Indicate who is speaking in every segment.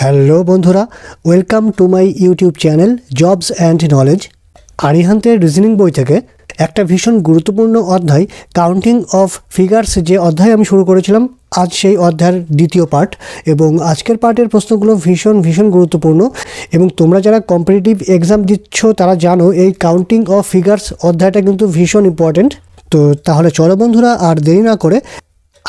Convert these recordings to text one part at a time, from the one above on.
Speaker 1: hello বন্ধুরা welcome to my YouTube channel jobs and knowledge আরিহান্তের reasoning বই থেকে একটা ভীষণ গুরুত্বপূর্ণ অধ্যায় কাউন্টিং অফ ফিগার্স যে অধ্যায় আমি শুরু করেছিলাম আজ সেই অধ্যায়ের দ্বিতীয় পার্ট এবং আজকের পার্টের প্রশ্নগুলো ভীষণ ভীষণ গুরুত্বপূর্ণ এবং তোমরা যারা কম্পিটিটিভ এক্সাম দিচ্ছ তারা জানো এই কাউন্টিং অফ ফিগার্স অধ্যায়টা কিন্তু ভীষণ ইম্পর্ট্যান্ট তো তাহলে চলো বন্ধুরা আর দেরি না করে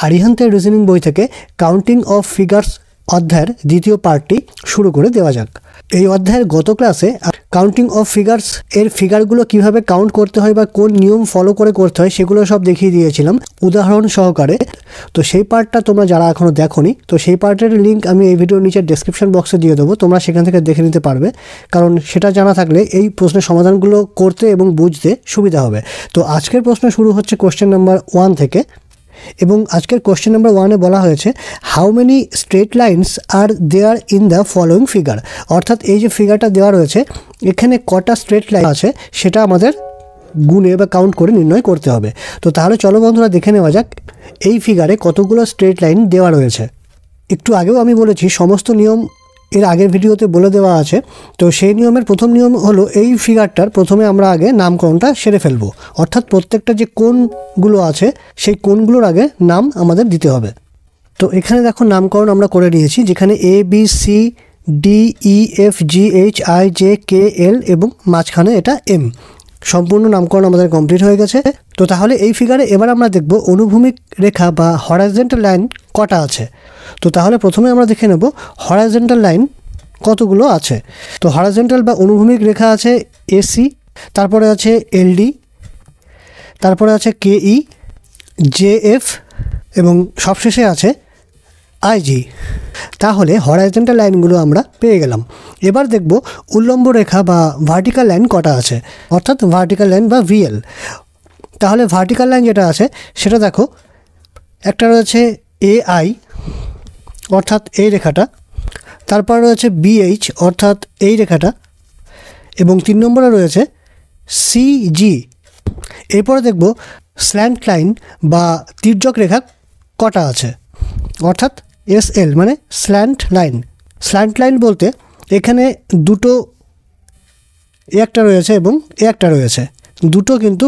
Speaker 1: আরিহান্তের রিজনিং বই থেকে কাউন্টিং অফ ফিগার্স অধ্যায়ের দ্বিতীয় পার্টটি শুরু করে দেওয়া যাক এই অধ্যায়ের গত ক্লাসে কাউন্টিং অফ ফিগার্স এর ফিগারগুলো কিভাবে কাউন্ট করতে হয় বা কোন নিয়ম ফলো করে করতে হয় সেগুলো সব দেখিয়ে দিয়েছিলাম উদাহরণ সহকারে তো সেই পার্টটা তোমরা যারা এখনও দেখোনি তো সেই পার্টের লিঙ্ক আমি এই ভিডিওর নিচে ডেসক্রিপশন বক্সে দিয়ে দেবো তোমরা সেখান থেকে দেখে নিতে পারবে কারণ সেটা জানা থাকলে এই প্রশ্নের সমাধানগুলো করতে এবং বুঝতে সুবিধা হবে তো আজকের প্রশ্ন শুরু হচ্ছে কোশ্চেন নাম্বার ওয়ান থেকে এবং আজকের কোশ্চেন নাম্বার ওয়ানে বলা হয়েছে how many straight lines are there in the following figure অর্থাৎ এই যে ফিগারটা দেওয়া রয়েছে এখানে কটা স্ট্রেট লাইন আছে সেটা আমাদের গুণে বা কাউন্ট করে নির্ণয় করতে হবে তো তাহলে চলো বন্ধুরা দেখে নেওয়া যাক এই ফিগারে কতগুলো স্ট্রেট লাইন দেওয়া রয়েছে একটু আগেও আমি বলেছি সমস্ত নিয়ম এর আগের ভিডিওতে বলে দেওয়া আছে তো সেই নিয়মের প্রথম নিয়ম হলো এই ফিগারটার প্রথমে আমরা আগে নামকরণটা সেরে ফেলবো অর্থাৎ প্রত্যেকটা যে কোনগুলো আছে সেই কোনগুলোর আগে নাম আমাদের দিতে হবে তো এখানে দেখো নামকরণ আমরা করে নিয়েছি যেখানে A B C D E F G H I J K L এবং মাঝখানে এটা এম সম্পূর্ণ নামকরণ আমাদের কমপ্লিট হয়ে গেছে তো তাহলে এই ফিগারে এবার আমরা দেখব অনুভূমিক রেখা বা হরাইজেন্টাল লাইন কটা আছে তো তাহলে প্রথমে আমরা দেখে নেব হরাইজেন্টাল লাইন কতগুলো আছে তো হরাইজেন্টাল বা অনুভূমিক রেখা আছে এসি তারপরে আছে এলডি তারপরে আছে কেই জেএফ e, এবং সবশেষে আছে আইজি তাহলে হরাইজেন্টাল লাইনগুলো আমরা পেয়ে গেলাম এবার দেখব উল্লম্ব রেখা বা ভার্টিক্যাল লাইন কটা আছে অর্থাৎ ভার্টিক্যাল লাইন বা ভিএল তাহলে ভার্টিক্যাল লাইন যেটা আছে সেটা দেখো একটা রয়েছে এ আই অর্থাৎ এই রেখাটা তারপর রয়েছে বিএইচ অর্থাৎ এই রেখাটা এবং তিন নম্বরে রয়েছে সিজি এরপরে দেখব স্ল্যান্ট লাইন বা তির্যক রেখা কটা আছে অর্থাৎ এস এল মানে স্ল্যান্ট লাইন স্ল্যান্ট লাইন বলতে এখানে দুটো এ একটা রয়েছে এবং এ একটা রয়েছে দুটো কিন্তু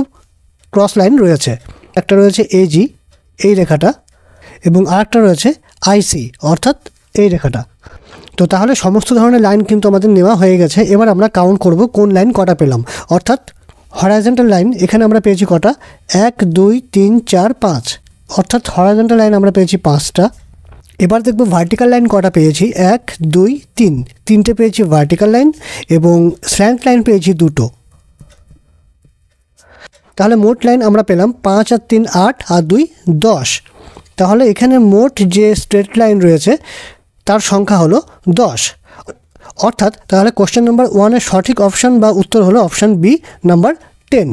Speaker 1: ক্রস লাইন রয়েছে একটা রয়েছে এজি এই রেখাটা এবং আরেকটা রয়েছে আইসি অর্থাৎ এই রেখাটা তো তাহলে সমস্ত ধরনের লাইন কিন্তু আমাদের নেওয়া হয়ে গেছে এবার আমরা কাউন্ট করব কোন লাইন কটা পেলাম অর্থাৎ হরাইজেন্টাল লাইন এখানে আমরা পেয়েছি কটা এক দুই তিন চার পাঁচ অর্থাৎ হরাইজেন্টাল লাইন আমরা পেয়েছি পাঁচটা এবার দেখবো ভার্টিক্যাল লাইন কটা পেয়েছি এক দুই তিন তিনটে পেয়েছি ভার্টিক্যাল লাইন এবং স্ল্যান্ট লাইন পেয়েছি দুটো তাহলে মোট লাইন আমরা পেলাম পাঁচ আর তিন আট আর দুই দশ তাহলে এখানে মোট যে স্ট্রেট লাইন রয়েছে তার সংখ্যা হলো দশ অর্থাৎ তাহলে কোশ্চেন নাম্বার ওয়ানের সঠিক অপশান বা উত্তর হলো অপশান বি নাম্বার টেন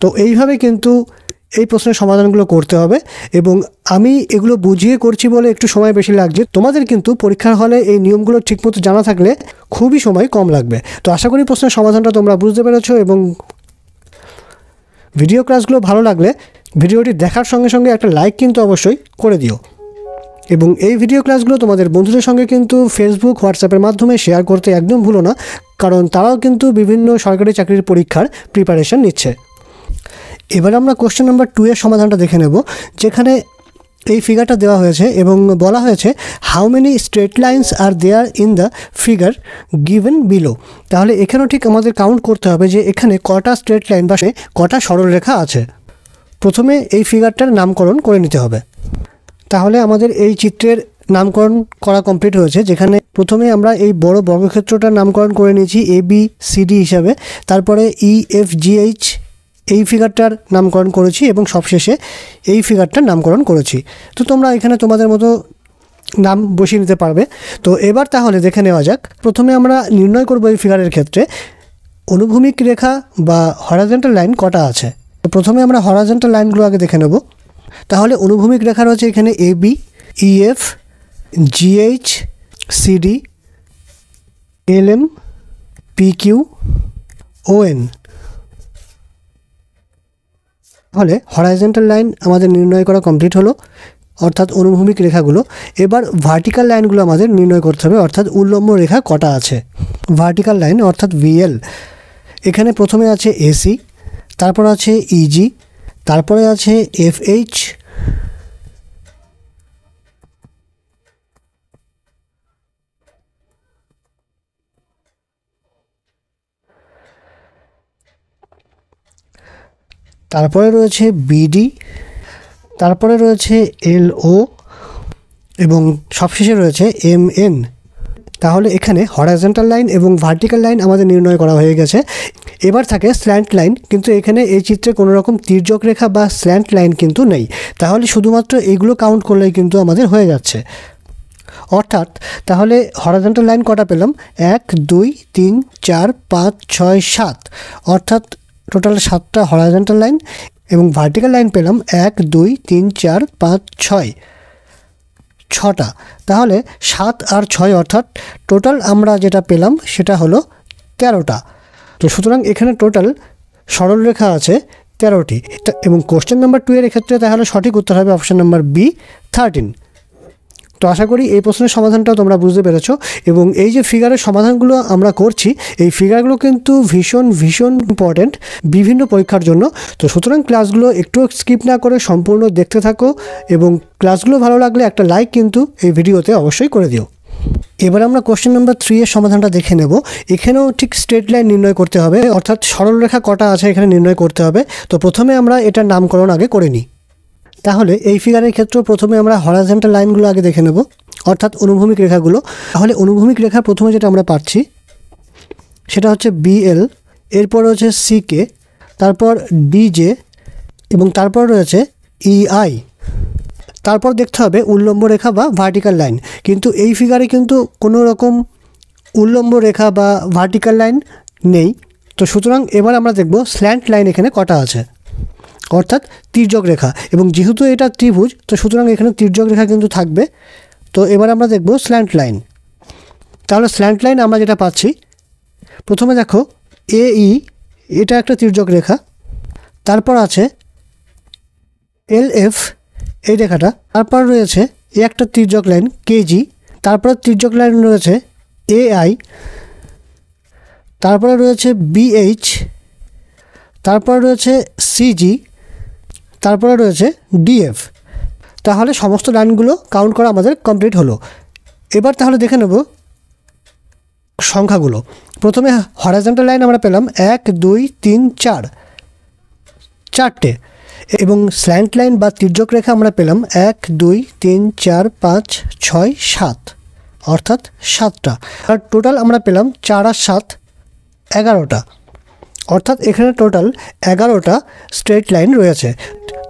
Speaker 1: তো এইভাবে কিন্তু এই প্রশ্নের সমাধানগুলো করতে হবে এবং আমি এগুলো বুঝিয়ে করছি বলে একটু সময় বেশি লাগছে তোমাদের কিন্তু পরীক্ষার হলে এই নিয়মগুলো ঠিকমতো জানা থাকলে খুবই সময় কম লাগবে তো আশা করি প্রশ্নের সমাধানটা তোমরা বুঝতে পেরেছো এবং ভিডিও ক্লাসগুলো ভালো লাগলে ভিডিওটি দেখার সঙ্গে সঙ্গে একটা লাইক কিন্তু অবশ্যই করে দিও এবং এই ভিডিও ক্লাসগুলো তোমাদের বন্ধুদের সঙ্গে কিন্তু ফেসবুক হোয়াটসঅ্যাপের মাধ্যমে শেয়ার করতে একদম ভুলো না কারণ তারাও কিন্তু বিভিন্ন সরকারি চাকরির পরীক্ষার প্রিপারেশন নিচ্ছে এবার আমরা কোশ্চেন নাম্বার টু এর সমাধানটা দেখে নেব যেখানে এই ফিগারটা দেওয়া হয়েছে এবং বলা হয়েছে how many straight lines are there in the figure given below তাহলে এখানেও ঠিক আমাদের কাউন্ট করতে হবে যে এখানে কটা স্ট্রেট লাইন বা কটা সরলরেখা আছে প্রথমে এই ফিগারটার নামকরণ করে নিতে হবে তাহলে আমাদের এই চিত্রের নামকরণ করা কমপ্লিট হয়েছে যেখানে প্রথমে আমরা এই বড় বর্গক্ষেত্রটার নামকরণ করে নিয়েছি এ বি হিসাবে তারপরে ই এফ জি এইচ এই ফিগারটার নামকরণ করেছি এবং সবশেষে এই ফিগারটার নামকরণ করেছি তো তোমরা এখানে তোমাদের মতো নাম বসিয়ে নিতে পারবে তো এবার তাহলে দেখে নেওয়া যাক প্রথমে আমরা নির্ণয় করব এই ফিগারের ক্ষেত্রে অনুভূমিক রেখা বা হরাজেন্টাল লাইন কটা আছে তো প্রথমে আমরা হরাজেন্টাল লাইনগুলো আগে দেখে নেব তাহলে অনুভূমিক রেখা রয়েছে এখানে A B EF GH CD L M P Q ON ফলে হরাইজেন্টাল লাইন আমাদের নির্ণয় করা কমপ্লিট হলো অর্থাৎ অনুভূমিক রেখাগুলো এবার ভার্টিক্যাল লাইনগুলো আমাদের নির্ণয় করতে হবে অর্থাৎ উল্লম্ব রেখা কটা আছে ভার্টিক্যাল লাইন অর্থাৎ ভিএল এখানে প্রথমে আছে এসি তারপর আছে ইজি e তারপরে আছে এফএইচ তারপরে রয়েছে বিডি তারপরে রয়েছে এলও এবং সবশেষে রয়েছে এম এন তাহলে এখানে হরাইজেন্টাল লাইন এবং ভার্টিক্যাল লাইন আমাদের নির্ণয় করা হয়ে গেছে এবার থাকে স্ল্যান্ট লাইন কিন্তু এখানে এই চিত্রে কোনো রকম তির্যক রেখা বা স্ল্যান্ট লাইন কিন্তু নেই তাহলে শুধুমাত্র এগুলো কাউন্ট করলেই কিন্তু আমাদের হয়ে যাচ্ছে অর্থাৎ তাহলে হরাজেন্টাল লাইন কটা পেলাম এক দুই তিন চার পাঁচ ছয় সাত অর্থাৎ টোটাল সাতটা হরাইজেন্টাল লাইন এবং ভার্টিক্যাল লাইন পেলাম এক দুই তিন চার পাঁচ ছয় ছটা তাহলে সাত আর ছয় অর্থাৎ টোটাল আমরা যেটা পেলাম সেটা হলো তেরোটা তো সুতরাং এখানে টোটাল সরলরেখা আছে তেরোটি এবং কোশ্চেন নাম্বার টু এর ক্ষেত্রে তাহলে সঠিক উত্তর হবে অপশান নাম্বার বি থার্টিন তো আশা করি এই প্রশ্নের সমাধানটাও তোমরা বুঝতে পেরেছো এবং এই যে ফিগারের সমাধানগুলো আমরা করছি এই ফিগারগুলো কিন্তু ভীষণ ভীষণ ইম্পর্ট্যান্ট বিভিন্ন পরীক্ষার জন্য তো সুতরাং ক্লাসগুলো একটু স্কিপ না করে সম্পূর্ণ দেখতে থাকো এবং ক্লাসগুলো ভালো লাগলে একটা লাইক কিন্তু এই ভিডিওতে অবশ্যই করে দিও এবার আমরা কোশ্চেন নাম্বার থ্রি এর সমাধানটা দেখে নেব এখানেও ঠিক স্ট্রেট লাইন নির্ণয় করতে হবে অর্থাৎ সরলরেখা কটা আছে এখানে নির্ণয় করতে হবে তো প্রথমে আমরা এটার নামকরণ আগে করে নিই তাহলে এই ফিগারের ক্ষেত্রেও প্রথমে আমরা হরাজেন্টাল লাইনগুলো আগে দেখে নেব অর্থাৎ অনুভূমিক রেখাগুলো তাহলে অনুভূমিক রেখা প্রথমে যেটা আমরা পাচ্ছি সেটা হচ্ছে বিএল এরপর রয়েছে সিকে তারপর ডিজে এবং তারপর রয়েছে ইআই e তারপর দেখতে হবে উল্লম্ব রেখা বা ভার্টিক্যাল লাইন কিন্তু এই ফিগারে কিন্তু কোনো রকম উল্লম্ব রেখা বা ভার্টিক্যাল লাইন নেই তো সুতরাং এবার আমরা দেখব স্ল্যান্ট লাইন এখানে কটা আছে অর্থাৎ তির্যক রেখা এবং যেহেতু এটা ত্রিভুজ তো সুতরাং এখানে তির্যক রেখা কিন্তু থাকবে তো এবার আমরা দেখব স্ল্যান্ট লাইন তাহলে স্ল্যান্ট লাইন আমরা যেটা পাচ্ছি প্রথমে দেখো এ ই e, এটা একটা তির্যক রেখা তারপর আছে এল এফ এই রেখাটা তারপর রয়েছে এ একটা তির্যক লাইন কেজি তারপরে তির্যক লাইন রয়েছে এ আই তারপরে রয়েছে বিএইচ তারপরে রয়েছে সিজি তারপরে রয়েছে ডিএফ তাহলে সমস্ত লাইনগুলো কাউন্ট করা আমাদের কমপ্লিট হলো এবার তাহলে দেখে নেব সংখ্যাগুলো প্রথমে হরাইজন্টাল লাইন আমরা পেলাম এক দুই তিন চার চারটে এবং স্ল্যান্ট লাইন বা তির্যক রেখা আমরা পেলাম এক দুই তিন চার পাঁচ ছয় সাত অর্থাৎ সাতটা আর টোটাল আমরা পেলাম চার আর সাত এগারোটা অর্থাৎ এখানে টোটাল এগারোটা স্ট্রেট লাইন রয়েছে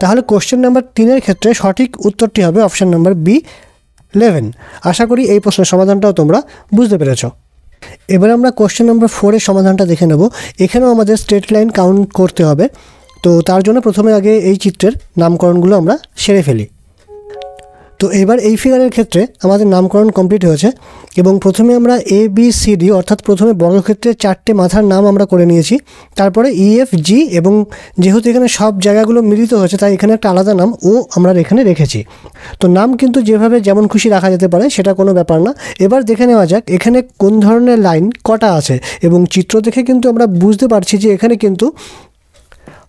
Speaker 1: তাহলে কোশ্চেন নাম্বার তিনের ক্ষেত্রে সঠিক উত্তরটি হবে অপশান নাম্বার বি লেভেন আশা করি এই প্রশ্নের সমাধানটাও তোমরা বুঝতে পেরেছ এবার আমরা কোশ্চেন নাম্বার ফোরের সমাধানটা দেখে নেব এখানেও আমাদের স্ট্রেট লাইন কাউন্ট করতে হবে তো তার জন্য প্রথমে আগে এই চিত্রের নামকরণগুলো আমরা সেরে ফেলি তো এবার এই ফিগারের ক্ষেত্রে আমাদের নামকরণ কমপ্লিট হয়েছে এবং প্রথমে আমরা এ বি সি ডি অর্থাৎ প্রথমে বর্গক্ষেত্রের চারটে মাথার নাম আমরা করে নিয়েছি তারপরে ই এফ জি এবং যেহেতু এখানে সব জায়গাগুলো মিলিত হয়েছে তাই এখানে একটা আলাদা নাম ও আমরা এখানে রেখেছি তো নাম কিন্তু যেভাবে যেমন খুশি রাখা যেতে পারে সেটা কোনো ব্যাপার না এবার দেখে নেওয়া যাক এখানে কোন ধরনের লাইন কটা আছে এবং চিত্র দেখে কিন্তু আমরা বুঝতে পারছি যে এখানে কিন্তু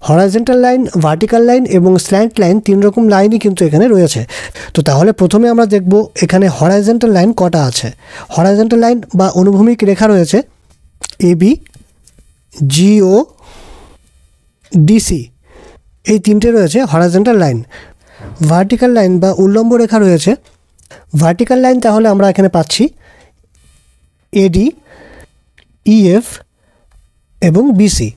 Speaker 1: হরাইজেন্টাল লাইন ভার্টিক্যাল লাইন এবং স্ল্যান্ট লাইন তিন রকম লাইনই কিন্তু এখানে রয়েছে তো তাহলে প্রথমে আমরা দেখব এখানে হরাইজেন্টাল লাইন কটা আছে হরাইজেন্টাল লাইন বা অনুভূমিক রেখা রয়েছে এবি জিও ডিসি এই তিনটে রয়েছে হরাইজেন্টাল লাইন ভার্টিক্যাল লাইন বা উল্লম্ব রেখা রয়েছে ভার্টিক্যাল লাইন তাহলে আমরা এখানে পাচ্ছি এডি ইএফ এবং বিসি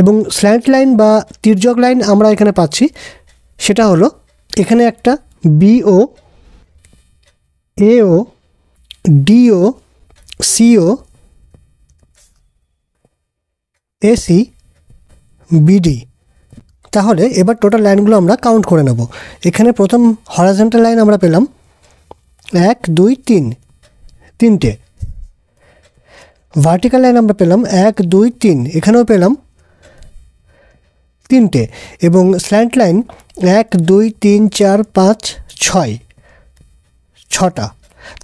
Speaker 1: এবং স্ল্যান্ট লাইন বা তির্যক লাইন আমরা এখানে পাচ্ছি সেটা হলো এখানে একটা বিও এও ডিও সিও এসি বিডি তাহলে এবার টোটাল লাইনগুলো আমরা কাউন্ট করে নেব এখানে প্রথম হরাজেন্টাল লাইন আমরা পেলাম এক দুই তিন তিনটে ভার্টিক্যাল লাইন আমরা পেলাম এক দুই তিন এখানেও পেলাম তিনটে এবং স্ল্যান্ট লাইন এক দুই তিন চার পাঁচ ছয় ছটা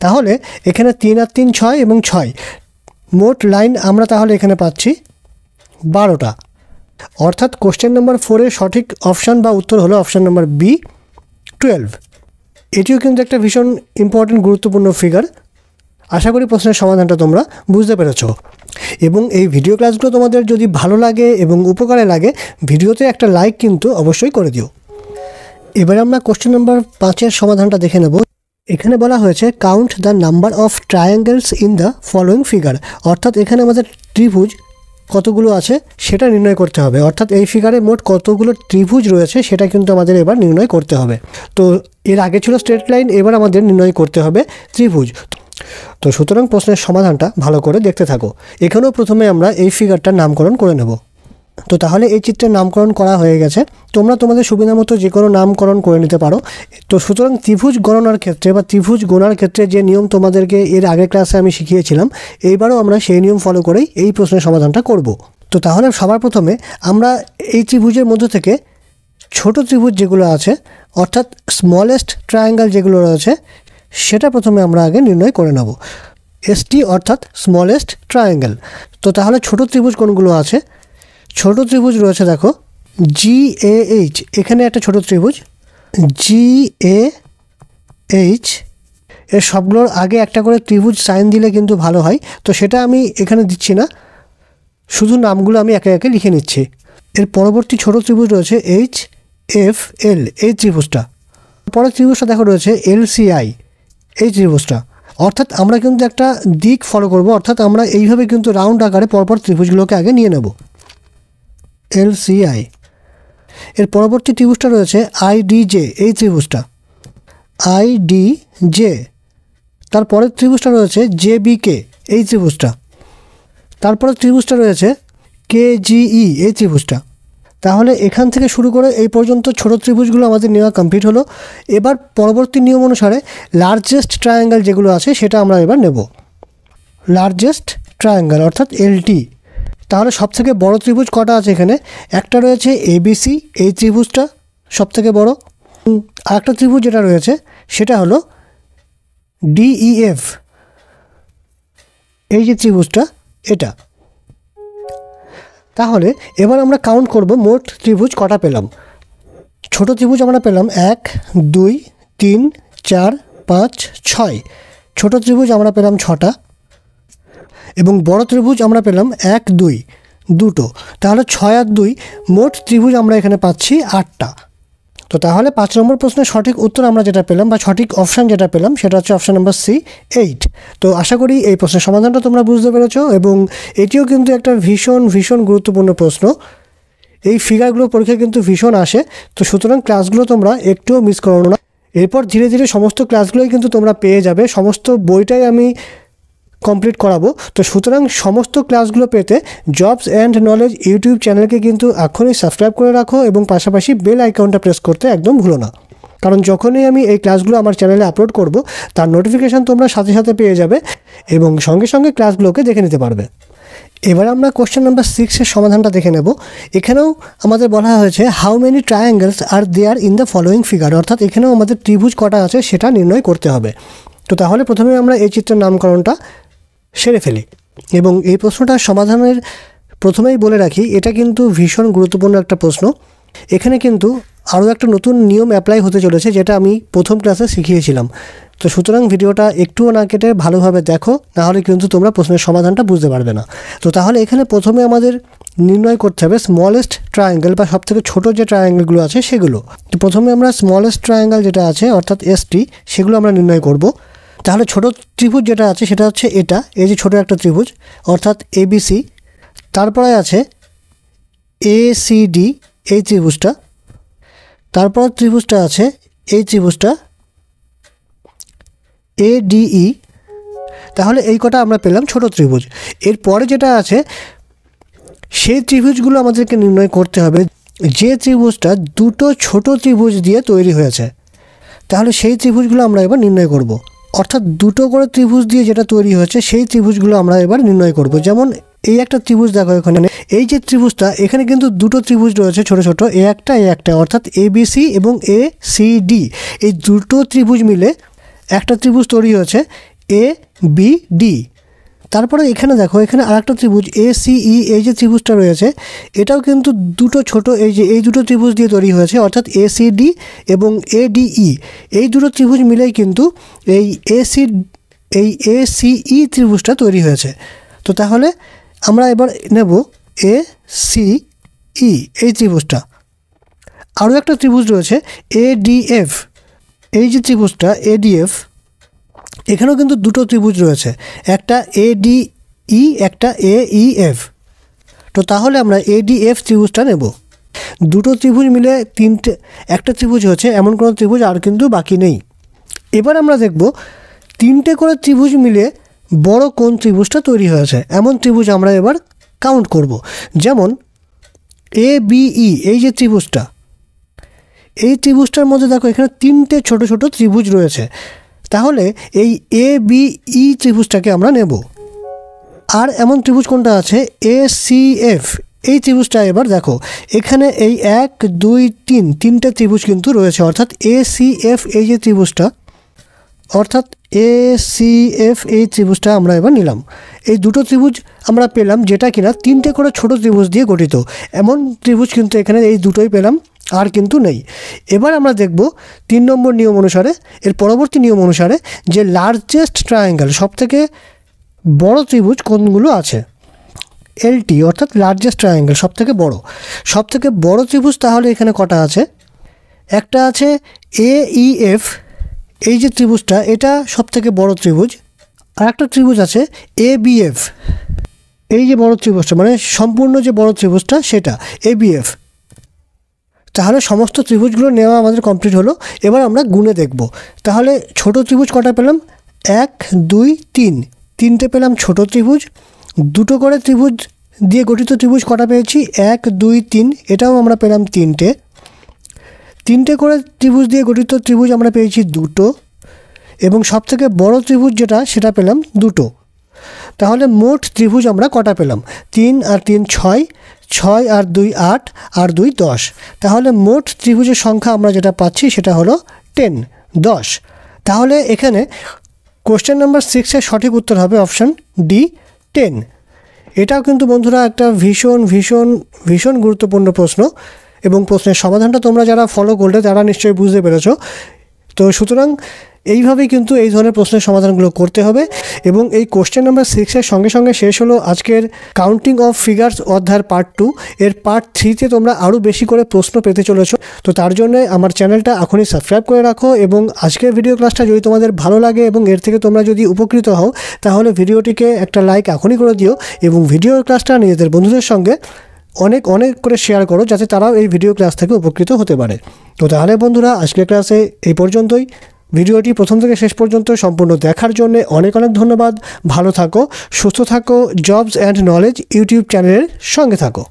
Speaker 1: তাহলে এখানে তিন আর তিন ছয় এবং ছয় মোট লাইন আমরা তাহলে এখানে পাচ্ছি বারোটা অর্থাৎ কোশ্চেন নম্বর ফোরে সঠিক অপশান বা উত্তর হলো অপশান নম্বর বি টুয়েলভ এটিও কিন্তু একটা ভীষণ ইম্পর্টেন্ট গুরুত্বপূর্ণ ফিগার আশা করি প্রশ্নের সমাধানটা তোমরা বুঝতে পেরেছো এবং এই ভিডিও ক্লাসগুলো তোমাদের যদি ভালো লাগে এবং উপকারে লাগে ভিডিওতে একটা লাইক কিন্তু অবশ্যই করে দিও এবারে আমরা কোশ্চেন নাম্বার পাঁচের সমাধানটা দেখে নেব এখানে বলা হয়েছে count the number of triangles in the following figure অর্থাৎ এখানে আমাদের ত্রিভুজ কতগুলো আছে সেটা নির্ণয় করতে হবে অর্থাৎ এই ফিগারে মোট কতগুলো ত্রিভুজ রয়েছে সেটা কিন্তু আমাদের এবার নির্ণয় করতে হবে তো এর আগে ছিল স্ট্রেট লাইন এবার আমাদের নির্ণয় করতে হবে ত্রিভুজ তো তো সুতরাং প্রশ্নের সমাধানটা ভালো করে দেখতে থাকো এখানেও প্রথমে আমরা এই ফিগারটার নামকরণ করে নেব তো তাহলে এই চিত্রের নামকরণ করা হয়ে গেছে তোমরা তোমাদের সুবিধা মতো যে কোনো নামকরণ করে নিতে পারো তো সুতরাং ত্রিভুজ গণনার ক্ষেত্রে বা ত্রিভুজ গোনার ক্ষেত্রে যে নিয়ম তোমাদেরকে এর আগের ক্লাসে আমি শিখিয়েছিলাম এইবারও আমরা সেই নিয়ম ফলো করেই এই প্রশ্নের সমাধানটা করব তো তাহলে সবার প্রথমে আমরা এই ত্রিভুজের মধ্য থেকে ছোট ত্রিভুজ যেগুলো আছে অর্থাৎ স্মলেস্ট ট্রায়াঙ্গেল যেগুলো রয়েছে সেটা প্রথমে আমরা আগে নির্ণয় করে নেব এসটি অর্থাৎ স্মলেস্ট ট্রায়াঙ্গেল তো তাহলে ছোট ত্রিভুজ কোনগুলো আছে ছোট ত্রিভুজ রয়েছে দেখো জি এ এইচ এখানে একটা ছোট ত্রিভুজ জি এ এইচ এর সবগুলোর আগে একটা করে ত্রিভুজ সাইন দিলে কিন্তু ভালো হয় তো সেটা আমি এখানে দিচ্ছি না শুধু নামগুলো আমি একে একে লিখে নিচ্ছি এর পরবর্তী ছোট ত্রিভুজ রয়েছে এইচ এফ এল এই ত্রিভুজটা পরের ত্রিভুজটা দেখো রয়েছে এল সি আই এই ত্রিভুজটা অর্থাৎ আমরা কিন্তু একটা দিক ফলো করব অর্থাৎ আমরা এইভাবে কিন্তু রাউন্ড আকারে পরপর ত্রিভুজগুলোকে আগে নিয়ে নেব এল সিআই এর পরবর্তী ত্রিভুজটা রয়েছে আইডিজে এই ত্রিভুজটা আইডি জে তারপরের ত্রিভুজটা রয়েছে জে কে এই ত্রিভুজটা তারপরে ত্রিভুজটা রয়েছে কেজিই e, এই ত্রিভুজটা তাহলে এখান থেকে শুরু করে এই পর্যন্ত ছোট ত্রিভুজগুলো আমাদের নেওয়া কমপ্লিট হলো এবার পরবর্তী নিয়ম অনুসারে লার্জেস্ট ট্রায়াঙ্গেল যেগুলো আছে সেটা আমরা এবার নেব লার্জেস্ট ট্রায়াঙ্গেল অর্থাৎ এলটি তাহলে সবথেকে বড় ত্রিভুজ কটা আছে এখানে একটা রয়েছে এবিসি এই ত্রিভুজটা সবথেকে বড় আরেকটা ত্রিভুজ যেটা রয়েছে সেটা হলো ডিইএফ e এই যে ত্রিভুজটা এটা তাহলে এবার আমরা কাউন্ট করব মোট ত্রিভুজ কটা পেলাম ছোট ত্রিভুজ আমরা পেলাম এক দুই তিন চার পাঁচ ছয় ছোট ত্রিভুজ আমরা পেলাম ছটা এবং বড় ত্রিভুজ আমরা পেলাম এক দুই দুটো তাহলে ছয় আর দুই মোট ত্রিভুজ আমরা এখানে পাচ্ছি আটটা তো তাহলে পাঁচ নম্বর প্রশ্নের সঠিক উত্তর আমরা যেটা পেলাম বা সঠিক অপশান যেটা পেলাম সেটা হচ্ছে অপশান নাম্বার সি এইট তো আশা করি এই প্রশ্নের সমাধানটা তোমরা বুঝতে পেরেছ এবং এটিও কিন্তু একটা ভীষণ ভীষণ গুরুত্বপূর্ণ প্রশ্ন এই ফিগারগুলো পরীক্ষায় কিন্তু ভীষণ আসে তো সুতরাং ক্লাসগুলো তোমরা একটুও মিস করো না এরপর ধীরে ধীরে সমস্ত ক্লাসগুলোই কিন্তু তোমরা পেয়ে যাবে সমস্ত বইটাই আমি কমপ্লিট করাবো তো সুতরাং সমস্ত ক্লাসগুলো পেতে জবস অ্যান্ড নলেজ ইউটিউব চ্যানেলকে কিন্তু এখনই সাবস্ক্রাইব করে রাখো এবং পাশাপাশি বেল আইকনটা প্রেস করতে একদম ভুলো না কারণ যখনই আমি এই ক্লাসগুলো আমার চ্যানেলে আপলোড করব তার নোটিফিকেশান তোমরা সাথে সাথে পেয়ে যাবে এবং সঙ্গে সঙ্গে ক্লাসগুলোকে দেখে নিতে পারবে এবার আমরা কোশ্চেন নাম্বার সিক্সের সমাধানটা দেখে নেব এখানেও আমাদের বলা হয়েছে how many triangles are there in the following figure অর্থাৎ এখানেও আমাদের ত্রিভুজ কটা আছে সেটা নির্ণয় করতে হবে তো তাহলে প্রথমে আমরা এই চিত্রের নামকরণটা সেরে ফেলি এবং এই প্রশ্নটা সমাধানের প্রথমেই বলে রাখি এটা কিন্তু ভীষণ গুরুত্বপূর্ণ একটা প্রশ্ন এখানে কিন্তু আরও একটা নতুন নিয়ম অ্যাপ্লাই হতে চলেছে যেটা আমি প্রথম ক্লাসে শিখিয়েছিলাম তো সুতরাং ভিডিওটা একটুও না কেটে ভালোভাবে দেখো নাহলে কিন্তু তোমরা প্রশ্নের সমাধানটা বুঝতে পারবে না তো তাহলে এখানে প্রথমে আমাদের নির্ণয় করতে হবে স্মলেস্ট ট্রায়াঙ্গেল বা সবথেকে ছোটো যে ট্রায়াঙ্গেলগুলো আছে সেগুলো তো প্রথমে আমরা স্মলেস্ট ট্রায়াঙ্গেল যেটা আছে অর্থাৎ এসটি সেগুলো আমরা নির্ণয় করব তাহলে ছোট ত্রিভুজ যেটা আছে সেটা হচ্ছে এটা এই যে ছোট একটা ত্রিভুজ অর্থাৎ এবিসি তারপরে আছে এ ডি এই ত্রিভুজটা তারপর ত্রিভুজটা আছে এই ত্রিভুজটা এ ডিই e, তাহলে এই কটা আমরা পেলাম ছোট ত্রিভুজ এরপরে যেটা আছে সেই ত্রিভুজগুলো আমাদেরকে নির্ণয় করতে হবে যে ত্রিভুজটা দুটো ছোট ত্রিভুজ দিয়ে তৈরি হয়েছে তাহলে সেই ত্রিভুজগুলো আমরা এবার নির্ণয় করব অর্থাৎ দুটো করে ত্রিভুজ দিয়ে যেটা তৈরি হচ্ছে সেই ত্রিভুজগুলো আমরা এবার নির্ণয় করব যেমন এই একটা ত্রিভুজ দেখো এখানে এই যে ত্রিভুজটা এখানে কিন্তু দুটো ত্রিভুজ রয়েছে ছোট ছোট এ একটা এ একটা অর্থাৎ এ বিসি এবং এ সি ডি এই দুটো ত্রিভুজ মিলে একটা ত্রিভুজ তৈরি হয়েছে এ বি ডি তারপরে এখানে দেখো এখানে আর একটা ত্রিভুজ এ সিই e, এই যে ত্রিভুজটা রয়েছে এটাও কিন্তু দুটো ছোট এই যে এই দুটো ত্রিভুজ দিয়ে তৈরি হয়েছে অর্থাৎ এ সি ডি এবং এ ডি ই এই দুটো ত্রিভুজ মিলেই কিন্তু এই এ সি এই এ সিই e ত্রিভুজটা তৈরি হয়েছে তো তাহলে আমরা এবার নেব এ সি ই এই ত্রিভুজটা আরও একটা ত্রিভুজ রয়েছে এডিএফ এই যে ত্রিভুজটা এডিএফ এখানেও কিন্তু দুটো ত্রিভুজ রয়েছে একটা ডি ই e, একটা এ ই এফ তো তাহলে আমরা এডিএফ e ত্রিভুজটা নেব দুটো ত্রিভুজ মিলে তিনটে একটা ত্রিভুজ হচ্ছে এমন কোনো ত্রিভুজ আর কিন্তু বাকি নেই এবার আমরা দেখব তিনটে করে ত্রিভুজ মিলে বড় কোন ত্রিভুজটা তৈরি হয়েছে এমন ত্রিভুজ আমরা এবার কাউন্ট করব যেমন এ বিই e, এই যে ত্রিভুজটা এই ত্রিভুজটার মধ্যে দেখো এখানে তিনটে ছোট ছোট ত্রিভুজ রয়েছে তাহলে এই এ বি ই ত্রিভুজটাকে আমরা নেব আর এমন ত্রিভুজ কোনটা আছে এ সি এফ এই ত্রিভুজটা এবার দেখো এখানে এই এক দুই তিন তিনটে ত্রিভুজ কিন্তু রয়েছে অর্থাৎ এ সি এফ এই যে ত্রিভুজটা অর্থাৎ এ সি এফ এই ত্রিভুজটা আমরা এবার নিলাম এই দুটো ত্রিভুজ আমরা পেলাম যেটা কিনা তিনটে করে ছোট ত্রিভুজ দিয়ে গঠিত এমন ত্রিভুজ কিন্তু এখানে এই দুটোই পেলাম আর কিন্তু নেই এবার আমরা দেখব তিন নম্বর নিয়ম অনুসারে এর পরবর্তী নিয়ম অনুসারে যে লার্জেস্ট ট্রায়াঙ্গেল সবথেকে বড় ত্রিভুজ কোনগুলো আছে এলটি অর্থাৎ লার্জেস্ট ট্রায়াঙ্গেল সবথেকে বড় সবথেকে বড় ত্রিভুজ তাহলে এখানে কটা আছে একটা আছে এ ই এফ এই যে ত্রিভুজটা এটা সবথেকে বড় ত্রিভুজ আর একটা ত্রিভুজ আছে এ বিএফ এই যে বড় ত্রিভুজটা মানে সম্পূর্ণ যে বড় ত্রিভুজটা সেটা এ বিএফ তাহলে সমস্ত ত্রিভুজগুলো নেওয়া আমাদের কমপ্লিট হলো এবার আমরা গুণে দেখব তাহলে ছোট ত্রিভুজ কটা পেলাম এক দুই তিন তিনটে পেলাম ছোট ত্রিভুজ দুটো করে ত্রিভুজ দিয়ে গঠিত ত্রিভুজ কটা পেয়েছি এক দুই তিন এটাও আমরা পেলাম তিনটে তিনটে করে ত্রিভুজ দিয়ে গঠিত ত্রিভুজ আমরা পেয়েছি দুটো এবং সবথেকে বড় ত্রিভুজ যেটা সেটা পেলাম দুটো তাহলে মোট ত্রিভুজ আমরা কটা পেলাম তিন আর তিন ছয় ছয় আর দুই আট আর দুই দশ তাহলে মোট ত্রিভুজের সংখ্যা আমরা যেটা পাচ্ছি সেটা হলো টেন দশ তাহলে এখানে কোশ্চেন নাম্বার সিক্সের সঠিক উত্তর হবে অপশান ডি টেন এটাও কিন্তু বন্ধুরা একটা ভীষণ ভীষণ ভীষণ গুরুত্বপূর্ণ প্রশ্ন এবং প্রশ্নের সমাধানটা তোমরা যারা ফলো করলে তারা নিশ্চয়ই বুঝতে পেরেছ তো সুতরাং এইভাবে কিন্তু এই ধরনের প্রশ্নের সমাধানগুলো করতে হবে এবং এই কোশ্চেন নাম্বার সিক্সের সঙ্গে সঙ্গে শেষ হলো আজকের কাউন্টিং অফ ফিগার্স অধ্যায়ের পার্ট টু এর পার্ট থ্রিতে তোমরা আরও বেশি করে প্রশ্ন পেতে চলেছ তো তার জন্য আমার চ্যানেলটা এখনই সাবস্ক্রাইব করে রাখো এবং আজকের ভিডিও ক্লাসটা যদি তোমাদের ভালো লাগে এবং এর থেকে তোমরা যদি উপকৃত হও তাহলে ভিডিওটিকে একটা লাইক এখনই করে দিও এবং ভিডিও ক্লাসটা নিজেদের বন্ধুদের সঙ্গে অনেক অনেক করে শেয়ার করো যাতে তারাও এই ভিডিও ক্লাস থেকে উপকৃত হতে পারে তো তাহলে বন্ধুরা আজকের ক্লাসে এই পর্যন্তই ভিডিওটি প্রথম থেকে শেষ পর্যন্ত সম্পূর্ণ দেখার জন্য অনেক অনেক ধন্যবাদ ভালো থাকো সুস্থ থাকো জবস অ্যান্ড নলেজ ইউটিউব চ্যানেলের সঙ্গে থাকো